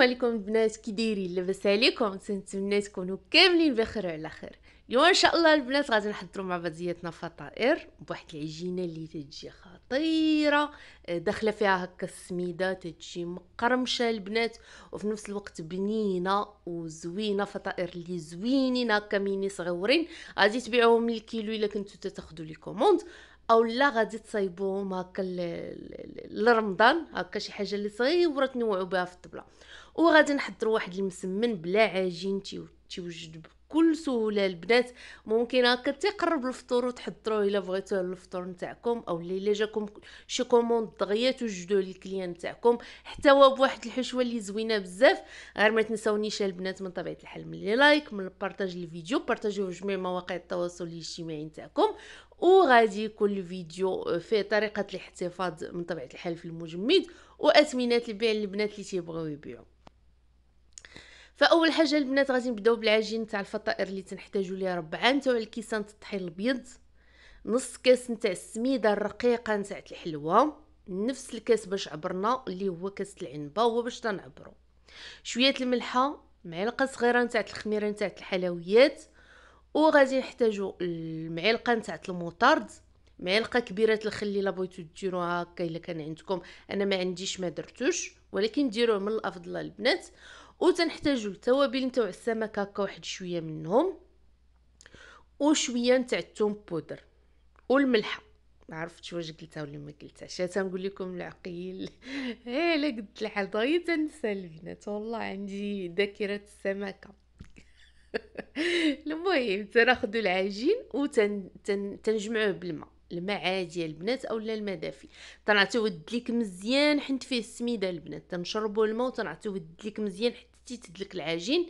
السلام عليكم البنات كي دايرين لاباس عليكم نتمنى تكونوا كاملين بخير وعلى خير اليوم ان شاء الله البنات غادي نحضروا مع بعضياتنا فطائر بواحد العجينه اللي تجي خطيره آه، داخله فيها هكا السميده تجي مقرمشه البنات وفي نفس الوقت بنينه وزوينه فطائر اللي زوينين هكا ميني صغورين غادي تبيعوهم الكيلو الا كنتو تاخذوا لي كوموند او لا غادي تصايبوهم هكا لرمضان هكا شي حاجه اللي صغيره تنوعوا بها في الطبله وغادي نحضروا واحد المسمن بلا عجين تيوجد بكل سهوله البنات ممكن هكا تقرب الفطور وتحضروه الا بغيتوه الفطور نتاعكم او الا جاكم شي كوموند دغيا توجدوه للكليان نتاعكم حتى هو بواحد الحشوه اللي زوينه بزاف غير ما تنساونيش البنات من طبيعه الحال من لي لايك من بارطاج الفيديو بارطاجوه في جميع مواقع التواصل الاجتماعي نتاعكم وغادي يكون الفيديو آه، في طريقه الاحتفاظ من طبيعه الحال في المجمد واثمنات البيع للبنات اللي تيبغيو يبيعوا فاول حاجه البنات غادي نبداو بالعجين تاع الفطائر اللي تنحتاجو ليه ربعه تاع الكيسان تاع الطحين الابيض نص كاس نتاع السميده الرقيقه نتاع الحلوه نفس الكاس باش عبرنا اللي هو كاس العنبه هو باش تنعبرو شويه الملحه معلقه صغيره نتاع الخميره نتاع الحلويات وغادي نحتاجو المعلقه نتاع الموطارد معلقه كبيره الخل الا بغيتو ديروها هكا الا كان عندكم انا ما عنديش ما درتوش ولكن ديروه من الافضل البنات وتنحتاجوا التوابل نتاع السمك هكا واحد شويه منهم وشويه نتاع الثوم بودر والملح ما عرفتش واش قلتها ولا ما قلتهاش نقول لكم العقيل ايه لا قلت الحال ضايت تنسى البنات والله عندي ذاكره السمكه المهم تناخذوا العجين وتنجمعوه بالماء الماء عادي البنات اولا الماء دافي تنعطيوه الدليك مزيان حنت فيه السميده البنات تنشربوا الماء ود الدليك مزيان حتى حتى تدلك العجين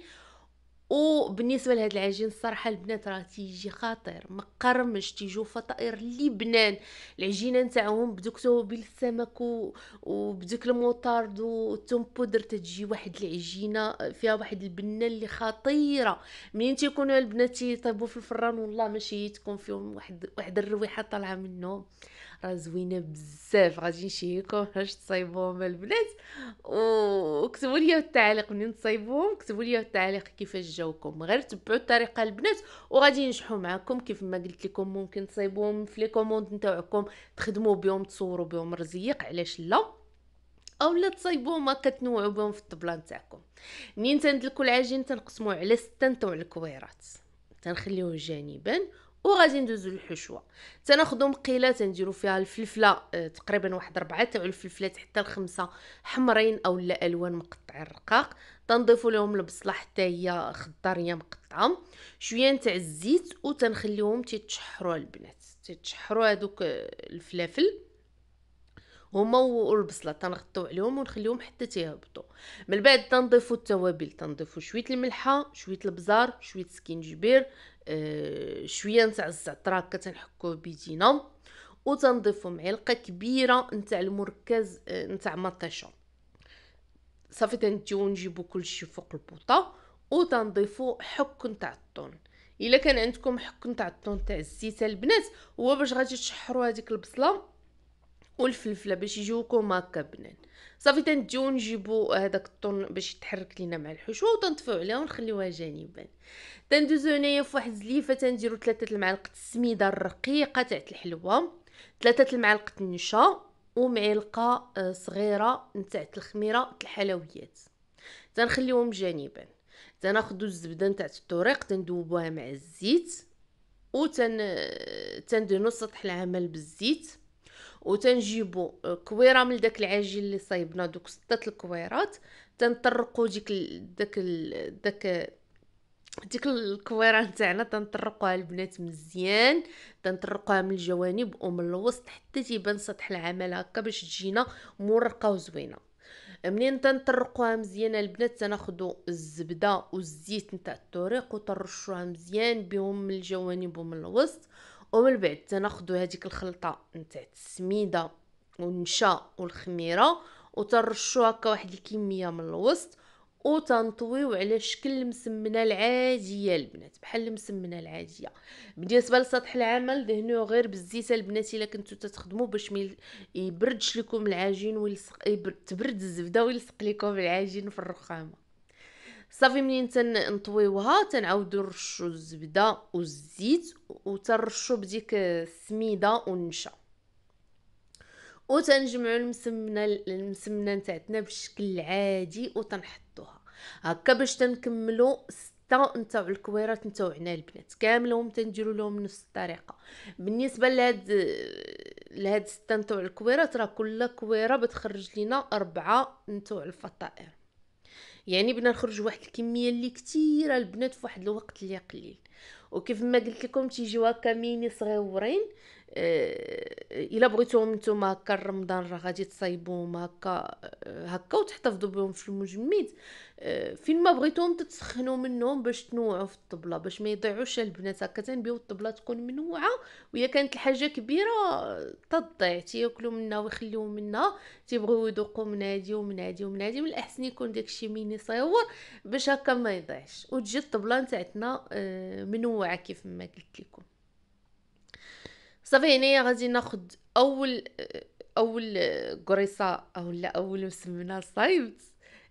وبالنسبه لهذا العجين الصراحه البنات راه تيجي خطير مقرمش تيجو فطائر لبنان العجينه نتاعهم بدوك توابل السمك و... وبدوك الموطارد والثوم بودر تتجي واحد العجينه فيها واحد البنه اللي خطيره منين تيكونوا البنات تيطيبوا في الفران والله ماشي تكون فيهم واحد واحد الرويحه طالعه منهم راه زوينه بزاف غادي نشهيكم باش تصايبوهم البنات و وكتبوا لي التعليق منين تصايبوهم كتبوا لي التعليق كيفاش جاوكم غير تبعوا الطريقه البنات وغادي ينجحوا معكم كيف ما قلت لكم ممكن تصايبوهم في لي كوموند نتاعكم تخدموا بهم تصوروا بهم رزيق علاش لا او لا تصايبوا ما كتنوعوا بهم في الطبله نتاعكم منين تندلكوا العجين تنقسموه على سته نتوع الكويرات تنخليوه جانبا وغادي ندوزو للحشوه تناخذوا مقيله تنديروا فيها الفلفله آه، تقريبا واحد ربعة تاع الفلفلات حتى الخمسه حمرين اولا الوان مقطعين رقاق تنضيفوا لهم البصله حتى هي خضريه مقطعه شويه نتاع الزيت وتنخليهم تيتشحروا البنات تيتشحروا هذوك آه، الفلافل هما والبصله تنغطيو عليهم ونخليهم حتى تيهبطوا من بعد تنضيفوا التوابل تنضيفوا شويه الملحه شويه البزار شويه سكينجبير آه شويه نتاع هكا كتنحكوه بيدينا تنضيفو معلقه كبيره نتاع المركز آه نتاع مطيشه صافي تنديو نجيبو كلشي فوق البوطه تنضيفو حك نتاع الطون الا كان عندكم حك نتاع الطون تاع الزيت البنات هو باش غادي تشحروا هذيك البصله والفلفله باش يجيوكم هكا بنان صافي تنديو نجيبو هذاك الطن باش يتحرك لينا مع الحشوه وتنطفيو عليها ونخليوها جانبا تندوزو هنايا فواحد زليفه تنديرو ثلاثه المعالق السميده الرقيقه تاع الحلوه ثلاثه المعالق النشا ومعلقه آه، صغيره نتاع الخميره الحلويات تنخليوهم جانبا تناخذوا الزبده نتاع الطريق تندوبوها مع الزيت وتن آه، تندهنوا سطح العمل بالزيت وتنجيبو آه، كويره من داك العجين اللي صايبنا دوك سته الكويرات تنطرقو ديك داك داك ديك الكويره نتاعنا تنطرقوها البنات مزيان تنطرقوها من الجوانب ومن الوسط حتى تيبان سطح العمل هكا باش تجينا مرقه وزوينه منين تنطرقوها مزيان البنات تناخدو الزبده والزيت نتاع الطريق وترشوها مزيان بهم من الجوانب ومن الوسط ومن بعد تناخذوا هذيك الخلطه نتاع السميده والنشا والخميره وترشوا هكا واحد الكميه من الوسط وتنطويو على شكل المسمنه العاديه البنات بحال المسمنه العاديه بالنسبه لسطح العمل دهنوه غير بالزيت البنات الا كنتو تخدموا باش ما يبردش لكم العجين ويلصق تبرد الزبده ويلصق لكم العجين في الرخامه صافي منين تنطويوها تنعاودو نرشو الزبده والزيت وتنرشو بديك السميده والنشا وتنجمعو المسمنه المسمنه نتاعتنا بالشكل العادي وتنحطوها هكا باش تنكملو ستة نتاع الكويرات نتاعنا البنات كاملهم تنديروا لهم نفس الطريقه بالنسبه لهاد لهاد سته نتاع الكويرات راه كل كويره بتخرج لينا اربعه نتاع الفطائر يعني بنا نخرج واحد الكميه اللي كثيره البنات في واحد الوقت اللي قليل وكيف ما قلت لكم تيجيو هكا ميني صغيورين اه، اه، الا بغيتوهم نتوما هكا رمضان راه غادي تصايبوهم هكا اه، هكا وتحتفظوا بهم في المجمد فين ما بغيتوهم تتسخنوا منهم باش تنوعوا في الطبله باش ما يضيعوش البنات هكا تنبيو الطبله تكون منوعه وهي كانت الحاجه كبيره تضيع تياكلوا منها ويخليو منها تيبغيو يذوقوا من هادي ومن هادي ومن هادي من الاحسن يكون داكشي ميني صيور باش هكا ما يضيعش وتجي الطبله نتاعتنا منوعه كيف ما قلت لكم صافي هنايا غادي ناخد اول اول قريصه او لا اول مسمنه صايبت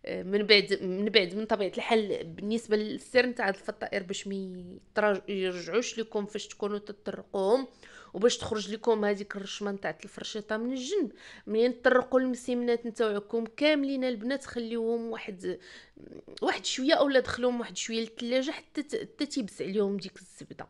من بعد من بعد من طبيعه الحال بالنسبه للسر نتاع الفطائر باش ما يرجعوش لكم فاش تكونوا تطرقوهم وباش تخرج لكم هذيك الرشمه نتاع الفرشيطه من الجنب منين تطرقوا المسيمنات نتاعكم كاملين البنات خليوهم واحد واحد شويه اولا دخلوهم واحد شويه للثلاجه حتى حتى تيبس عليهم ديك الزبده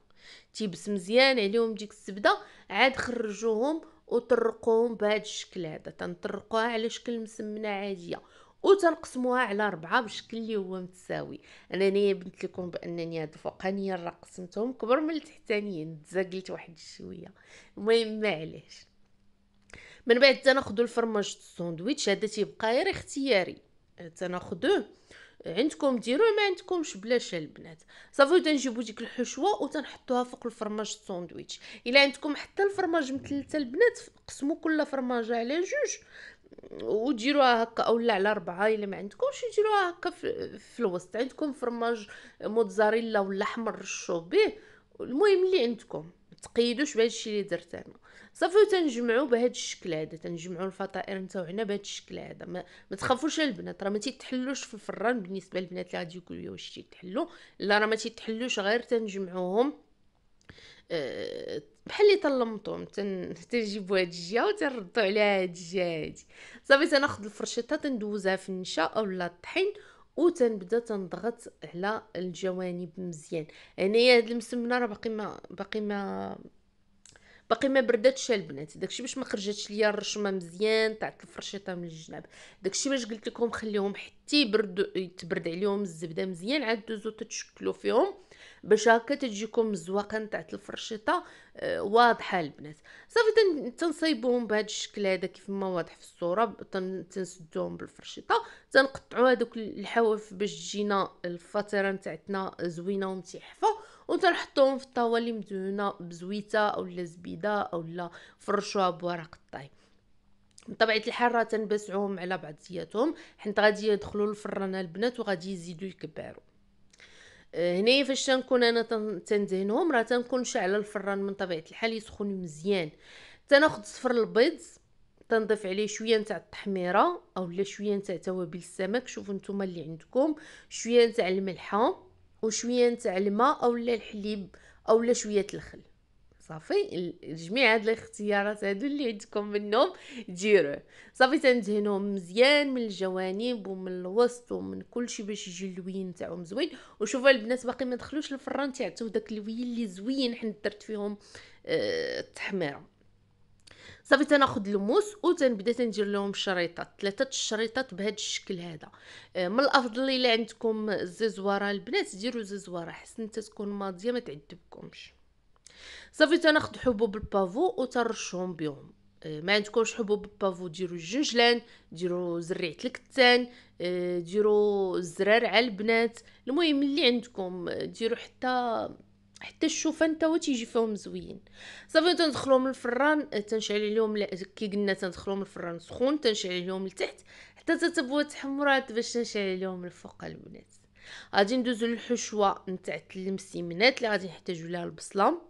تيبس مزيان عليهم ديك الزبده عاد خرجوهم وطرقوهم بهذا الشكل هذا تنطرقوها على شكل مسمنه عاديه وتنقسموها على أربعة بشكل اللي هو متساوي انني بنت لكم بانني هاد الفوقانيه راه قسمتهم كبر من التحتانيين تزاقلت واحد الشويه المهم معليش من بعد تناخذوا الفرماج الساندويتش هذا تيبقى غير اختياري تناخذوه عندكم ديروا ما عندكمش بلاش البنات صافي تنجيبو ديك الحشوه وتنحطوها فوق الفرماج الساندويتش الا عندكم حتى الفرماج مثلثه البنات قسموا كل فرماجه على جوج وديروها هكا اولا على ربعه الا ما عندكمش ديروها هكا في الوسط عندكم فرماج موتزاريلا ولا حمر رشوه به المهم اللي عندكم تقيدوش بهذا الشيء اللي درت انا صافي وتنجمعوا بهاد الشكل هذا تنجمعوا الفطائر نتاوعنا بهاد الشكل هذا ما, ما تخافوش البنات راه ما تيتحلوش في الفران بالنسبه للبنات اللي غادي يقولوا لي واش تيتحلوا لا راه ما تيتحلوش غير تنجمعوهم أه بحال اللي طلمطوم تن... تنجيبو هاد الجهه وتنردو على هاد الجهه هادي صافي تناخد الفرشيطه تندوزها في النشا اولا الطحين وتنبدا تنضغط على الجوانب مزيان هنايا يعني هاد المسمنه راه باقي ما باقي ما باقي ما بردتش البنات داكشي باش ما خرجتش ليا الرشمه مزيان تاع الفرشيطه من الجناب داكشي باش قلت لكم خليهم حتى يبردوا يتبرد عليهم الزبده مزيان عاد دوزو تتشكلوا فيهم باش هكا تجيكم الزواقه نتاع الفرشيطة آه، واضحة البنات صافي تنصيبوهم بهذا الشكل هذا كيف ما واضح في الصورة تنسدوهم بالفرشيطة تنقطعوا هذوك الحواف باش تجينا الفترة نتاعتنا زوينة ومتحفه وتنحطوهم في الطاوة اللي مدهونه بزويته اولا زبيده اولا فرشوها بورق الطاي بطبيعه الحال راه تنبسعوهم على بعضياتهم حيت غادي يدخلوا الفران البنات وغادي يزيدوا يكبروا هنايا فاش تنكون انا تندهنهم راه تنكون شاعله الفران من طبيعه الحال يسخن مزيان تناخذ صفر البيض تنضيف عليه شويه نتاع التحميره اولا شويه نتاع توابل السمك شوفوا نتوما اللي عندكم شويه نتاع الملحه وشويه نتاع الماء اولا الحليب اولا شويه الخل صافي جميع هاد الاختيارات هادو اللي عندكم منهم ديروه صافي تندهنهم مزيان من الجوانب ومن الوسط ومن كلشي باش يجي اللوين تاعهم زوين وشوفوا البنات باقي ما دخلوش الفران تيعطيو داك اللوين اللي زوين حنا درت فيهم اه التحميره صافي تناخذ الموس وتنبدا تندير لهم شريطات ثلاثه الشريطات بهذا الشكل هذا آه، من الافضل الا عندكم الززواره البنات ديروا زيزواره حسن تكون ماضيه ما تعذبكمش صافي تناخد حبوب البافو وترشهم بهم آه، ما عندكمش حبوب البافو ديروا الجنجلان ديروا زريعه الكتان آه، ديروا الزرار على البنات المهم اللي عندكم آه، ديروا حتى حتى الشوفان تا هو تيجي فيهم زوين صافي تندخلهم الفران تنشعل عليهم كي قلنا تندخلهم الفران سخون تنشعل عليهم لتحت حتى تتبوا تحمرات باش تنشعل عليهم الفوق البنات غادي ندوزو للحشوه نتاع المسيمنات اللي غادي نحتاجو لها البصله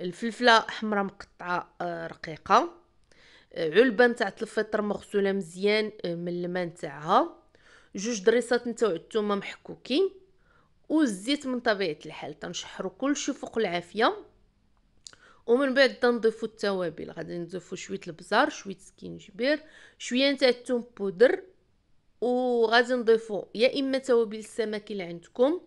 الفلفله حمراء مقطعه آه، رقيقه آه، علبه نتاع الفطر مغسوله مزيان آه، من الماء نتاعها جوج دريسات نتاع الثومه محكوكين والزيت من طبيعه الحال تنشحرو كلشي فوق العافيه ومن بعد تنضيفو التوابل غادي نضيفو شويه البزار شويه سكينجبير شويه نتاع الثوم بودر وغادي نضيفو يا اما توابل السمك اللي عندكم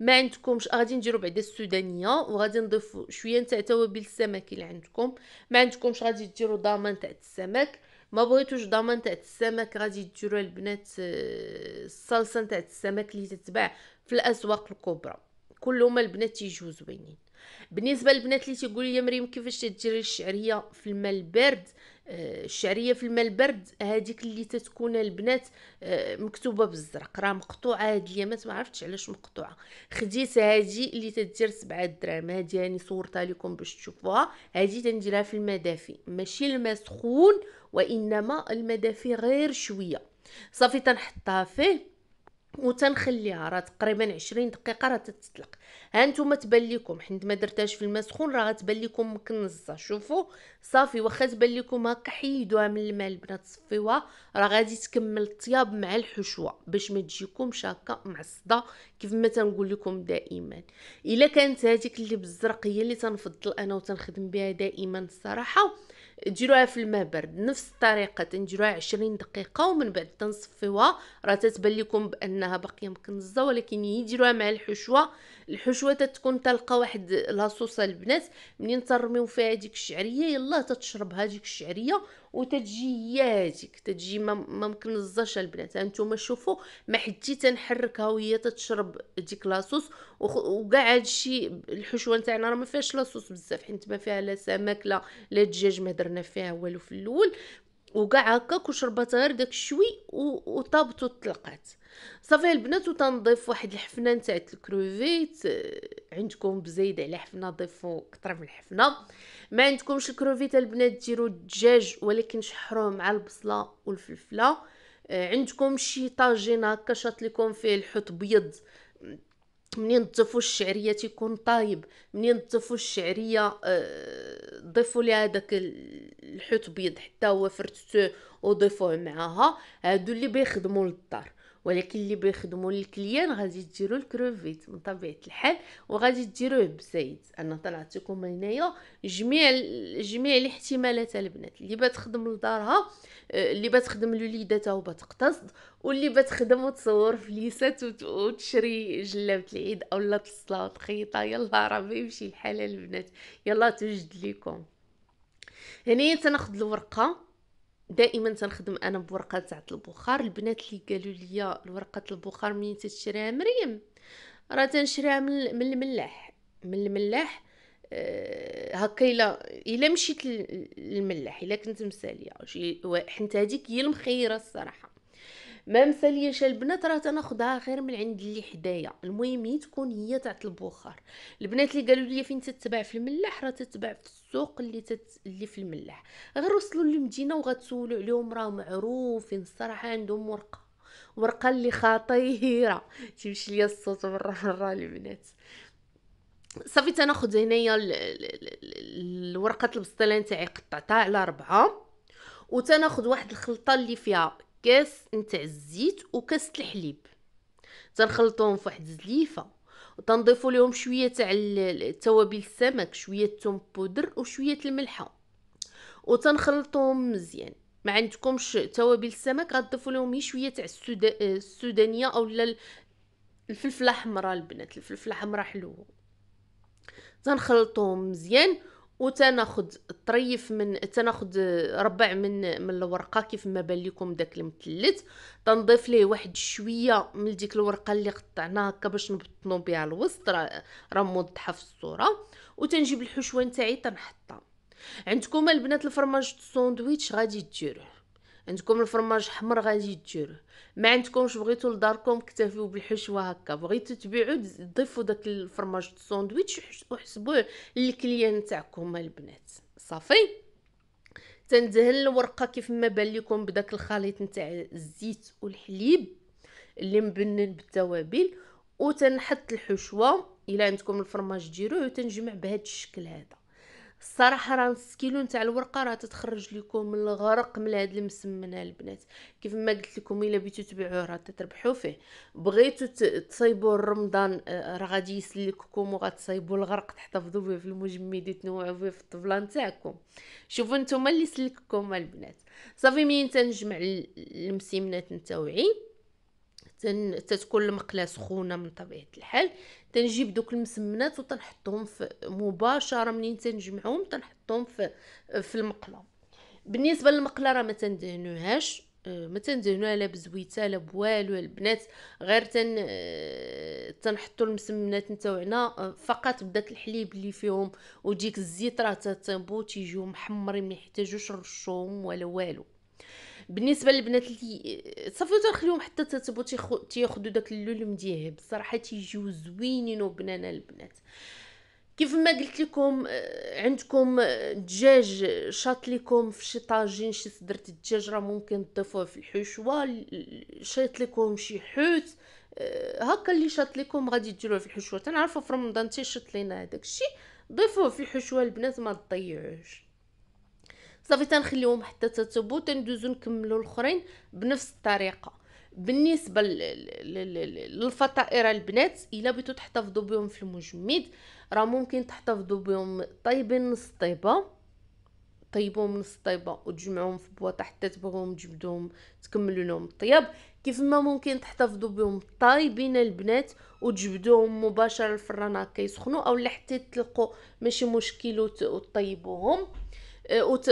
ما عندكمش غادي نديرو بعدا السودانيه وغادي نضيفو شويه نتاع توابل السمك اللي عندكم ما عندكمش غادي ديروا ضمان تاع السمك ما بغيتوش ضمان تاع السمك غادي ديروا البنات آه، الصلصه تاع السمك اللي تتباع في الاسواق الكبرى كلهم البنات تيجيو زوينين بالنسبه للبنات اللي تيقول لي مريم كيفاش تديري الشعريه في الماء البارد الشعريه في الماء البرد هذيك اللي تتكون البنات آه، مكتوبه بالزرق راه مقطوعه هاد اليامات ما عرفتش علاش مقطوعه خديت هادي اللي تدير 7 دراهم هادي يعني صورتها لكم باش تشوفوها هادي تنديرها في الماء دافي ماشي الماء سخون وانما الماء دافي غير شويه صافي تنحطها فيه وتنخليها راه تقريبا 20 دقيقه راه تتطلق ها نتوما تبان لكم حيت ما درتهاش في الماء سخون راه تبان لكم مكنزه شوفوا صافي واخا تبان لكم هكا حيدوها من الماء البنات صفيوها راه غادي تكمل الطياب مع الحشوه باش ما تجيكمش هكا معصده كيف ما تنقول لكم دائما الا كانت هذيك اللي بالزرق هي اللي تنفضل انا وتنخدم بها دائما الصراحه ديروها في الماء بارد نفس الطريقه تنديروها 20 دقيقه ومن بعد تنصفيوها راه تتبان لكم بانها باقيه مكنزه ولكن يديروها مع الحشوه الحشوه تتكون تلقى واحد لاصوصه البنات منين ترميو فيها ديك الشعريه يلاه تتشربها ديك الشعريه ياتك تتجي ما مكنزاش البنات انتم شوفوا ما حدي تنحركها وهي تتشرب ديك لاصوص وكاع هادشي الحشوه نتاعنا راه ما فيهاش لاصوص بزاف حيت ما فيها لا سمك لا لا دجاج ما درنا فيها والو في الاول وكاع هكاك وشربات غير داك الشوي وطابت وطلقات صافي البنات وتنضيف واحد الحفنه نتاع الكروفيت آه، عندكم بزايد على حفنه ضيفوا كتر من الحفنه ما عندكمش الكروفيت البنات ديروا الدجاج ولكن شحروه مع البصله والفلفله آه، عندكم شي طاجين هكا شاط لكم فيه الحوت بيض منين تضيفوا الشعريه تيكون طايب منين تضيفوا الشعريه آه، ضيفوا ليها داك الحوت بيض حتى هو فرتسو وضيفوه معاها هادو اللي بيخدموا للدار ولكن اللي بيخدموا للكليان غادي ديروا الكروفيت من طبيعه الحال وغادي ديروه بزيت انا طلعت لكم هنايا جميع جميع الاحتمالات البنات اللي بتخدم لدارها آه، اللي بتخدم لوليداتها وبتقتصد واللي بتخدم وتصور فليسات وتشري جلابه العيد اولا تصلا تخيطها يلا راه ما يمشي الحال البنات يلا توجد لكم هنايا تناخذ الورقه دائما تنخدم انا بورقه تاع البخار البنات اللي قالوا لي ورقه البخار منين تشريها مريم راه تنشريها من من الملاح من الملاح آه، هكا الا الا مشيت للملاح الا كنت مساليه حنت هذيك هي المخيره الصراحه ما مثالياش البنات راه تناخدها غير من عند اللي حدايا المهم هي تكون هي تاعت البخار البنات اللي قالوا لي فين تتباع في الملاح راه تتباع في السوق اللي تت... اللي في الملاح غير وصلوا للمدينه وغتسولوا عليهم راه معروفين الصراحه عندهم ورقه ورقه اللي خطيره تيمشي ليا الصوت برا برا البنات صافي تناخد هنايا الورقه البسطيلان تاعي قطعتها على ربعه وتناخذ واحد الخلطه اللي فيها كاس نتاع الزيت وكاس الحليب تنخلطوهم فواحد الزليفه وتنضيفوا لهم شويه تاع التوابل السمك شويه الثوم بودر وشويه الملحه وتنخلطوهم مزيان ما عندكمش توابل السمك غتضيفوا لهم شويه تاع السودانيه او الفلفله حمراء البنات الفلفله حمراء حلوه تنخلطوهم مزيان وتناخد طريف من تناخد آه، ربع من من الورقه كيف ما بان لكم داك المثلث تنضيف ليه واحد شويه من ديك الورقه اللي قطعناها هكا باش نبطنو بها الوسط راه موضحه في الصوره وتنجيب الحشوه نتاعي تنحطها عندكم البنات الفرماج الساندويتش غادي ديروه عندكم الفرماج حمر غادي ديروه ما عندكمش بغيتو لداركم اكتفيو بالحشوه هكا بغيتو تبيعو ضيفوا داك الفرماج الساندويتش وحسبوه للكليان تاعكم البنات صافي تندهن الورقه كيف ما بان لكم بداك الخليط نتاع الزيت والحليب اللي مبنن بالتوابل وتنحط الحشوه الا عندكم الفرماج ديروه وتنجمع بهذا الشكل هذا الصراحه راه نص كيلو نتاع الورقه راه تتخرج لكم الغرق من هاد المسمن البنات كيف ما قلت لكم الا بغيتو تبيعوه راه تتربحوا فيه بغيتو تصايبوا رمضان آه، راه غادي يسلككم وغتصايبوا الغرق تحتفظوا به في المجمد وتنوعوا به في الطبله نتاعكم شوفوا نتوما اللي سلككم البنات صافي منين تنجمع المسمنات نتاوعي تن... تتكون المقله سخونه من طبيعه الحال تنجيب دوك المسمنات وتنحطهم في مباشره منين تنجمعهم تنحطهم في في المقله بالنسبه للمقله راه ما تندهنوهاش آه، ما تندهنوها لا بزويته لا بوالو البنات غير تن آه، تنحطوا المسمنات نتاوعنا آه، فقط بدات الحليب اللي فيهم وديك الزيت راه تنبو تيجيو محمرين ما يحتاجوش نرشوهم ولا والو بالنسبه للبنات اللي آه، صافي تخليهم حتى تتبو تياخذوا داك اللولم ديالهم بصراحه تيجيو زوينين وبنان البنات كيف ما قلت لكم آه، عندكم آه، دجاج شاط لكم في شي طاجين شي صدرة الدجاج راه ممكن تضيفوه في الحشوه شيط لكم شي حوت هكا اللي شاط لكم غادي ديروه في الحشوه تنعرفوا في رمضان تيشط لينا هذاك الشيء ضيفوه في الحشوه البنات ما تضيعوش صافي تنخليهم حتى تتبو تندوزو نكملو الاخرين بنفس الطريقه بالنسبه للفطائر البنات الا بغيتو تحتفظوا بهم في المجمد راه ممكن تحتفظوا بهم طيبين نص طيبه طيبوهم نص طيبه وتجمعوهم في بواطه حتى تبغوهم تجبدوهم تكملوا لهم الطياب كيف ما ممكن تحتفظوا بهم طايبين البنات وتجبدوهم مباشره الفران هكا او حتى تلقوا ماشي مشكل وتطيبوهم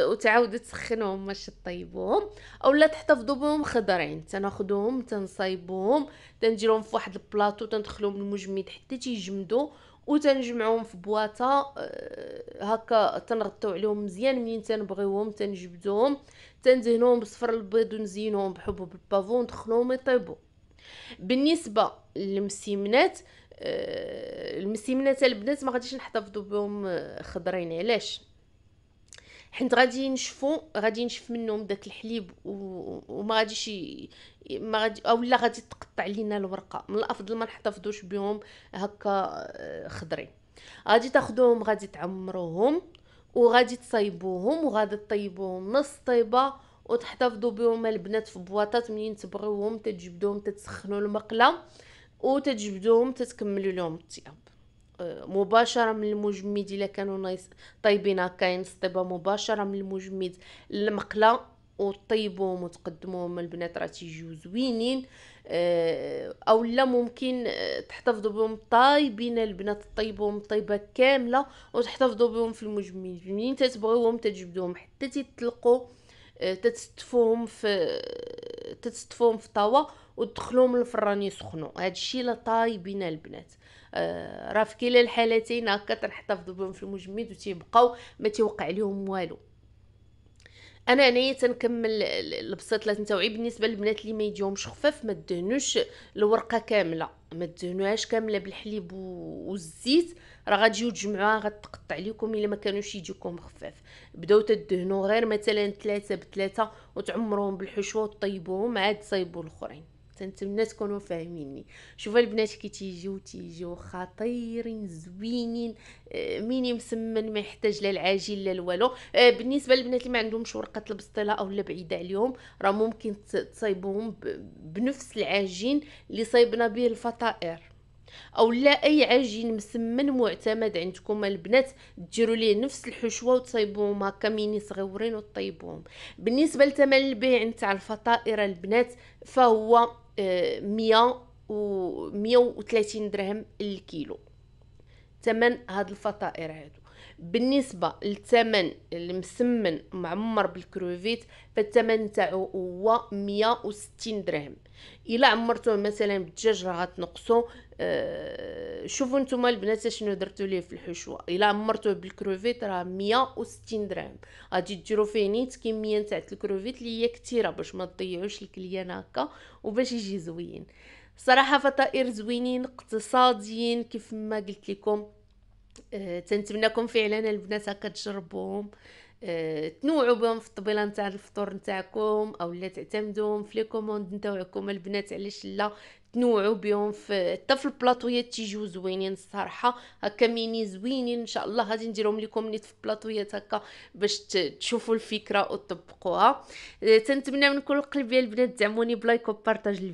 وتعاودوا تسخنوهم باش طيبوهم اولا تحتفظوا بهم خضرين تناخذوهم تنصايبوهم تنديروهم في واحد البلاطو تندخلوهم المجمد حتى تيجمدوا وتنجمعوهم في بواطه آه، هكا تنغطيو عليهم مزيان منين تنبغيوهم تنجبدوهم تندهنوهم بصفر البيض ونزينوهم بحبوب البافون ندخلوهم يطيبوا بالنسبه للمسيمنات آه، المسيمنات البنات ما غاديش نحتفظوا بهم آه، خضرين علاش حيت غادي نشفو غادي نشف منهم داك الحليب وما غاديش ما غادي اولا غادي تقطع لينا الورقه من الافضل ما نحتفظوش بهم هكا آه، خضرين غادي تاخدوهم غادي تعمروهم وغادي تصايبوهم وغادي طيبوهم نص طيبه وتحتفظوا بهم البنات في بواطات منين تبغيوهم تجبدوهم تتسخنوا المقله وتجبدوهم تتكملوا لهم الطياب مباشره من المجمد الا كانوا نايس طيبين هكا ينصطيبها مباشره من المجمد المقله وطيبوهم وتقدموهم البنات راه تيجيو زوينين آه، او لا ممكن آه، تحتفظوا بهم طايبين البنات طيبوهم طيبه كامله وتحتفظوا بهم في المجمد منين تتبغيوهم تجبدوهم حتى تيطلقوا آه، تتستفوهم في تتستفوهم في طاوه وتدخلوهم للفران يسخنوا هادشي لا طايبين البنات آه، راه في كلا الحالتين هكا تنحتفظوا بهم في المجمد وتيبقاو ما تيوقع لهم والو انا هنايا تنكمل البسيط تنتوعي بالنسبه للبنات اللي ما يجيهمش خفاف ما تدهنوش الورقه كامله ما تدهنوهاش كامله بالحليب والزيت راه غتجيو تجمعوها غتقطع لكم الا ما كانوش يجيكم خفاف بداو تدهنوا غير مثلا ثلاثة بثلاثة وتعمروهم بالحشوه وطيبوهم عاد تصايبوا الاخرين تنتمنى تكونوا فاهميني شوفوا البنات كي تيجيو تيجيو خطيرين زوينين آه، ميني مسمن ما يحتاج لا العاجل لا الوالو آه، بالنسبه للبنات اللي ما عندهمش ورقه البسطيله او بعيده عليهم راه ممكن تصايبوهم بنفس العجين اللي صايبنا به الفطائر او لا اي عجين مسمن معتمد عندكم البنات ديروا ليه نفس الحشوه وتصيبوهم هكا ميني صغيورين وتطيبوهم بالنسبه لثمن البيع نتاع الفطائر البنات فهو 100 آه، و 130 درهم الكيلو ثمن هاد الفطائر هادو بالنسبه للثمن المسمن معمر بالكروفيت فالثمن تاعو هو 160 درهم الا عمرتوه مثلا بالدجاج راه غتنقصو آه، شوفوا نتوما البنات شنو درتو ليه في الحشوه الا عمرتوه بالكروفيت راه 160 درهم غادي ديروا فيه نيت كميه نتاع الكروفيت اللي هي كثيره باش ما تضيعوش الكليان هكا وباش يجي زوين صراحه فطائر زوينين اقتصاديين كيف ما قلت لكم أه تنتمناكم فعلا البنات هكا تجربوهم أه تنوعوا بهم في الطبيله نتاع الفطور نتاعكم اولا تعتمدوهم في لي كوموند نتاعكم البنات علاش لا تنوعوا بهم في حتى في البلاطويات تيجيو زوينين الصراحه هكا ميني زوينين ان شاء الله غادي نديرهم لكم نيت في بلاطويات هكا باش تشوفوا الفكره وتطبقوها آه، تنتمنى من كل قلبي البنات دعموني بلايك وبارطاج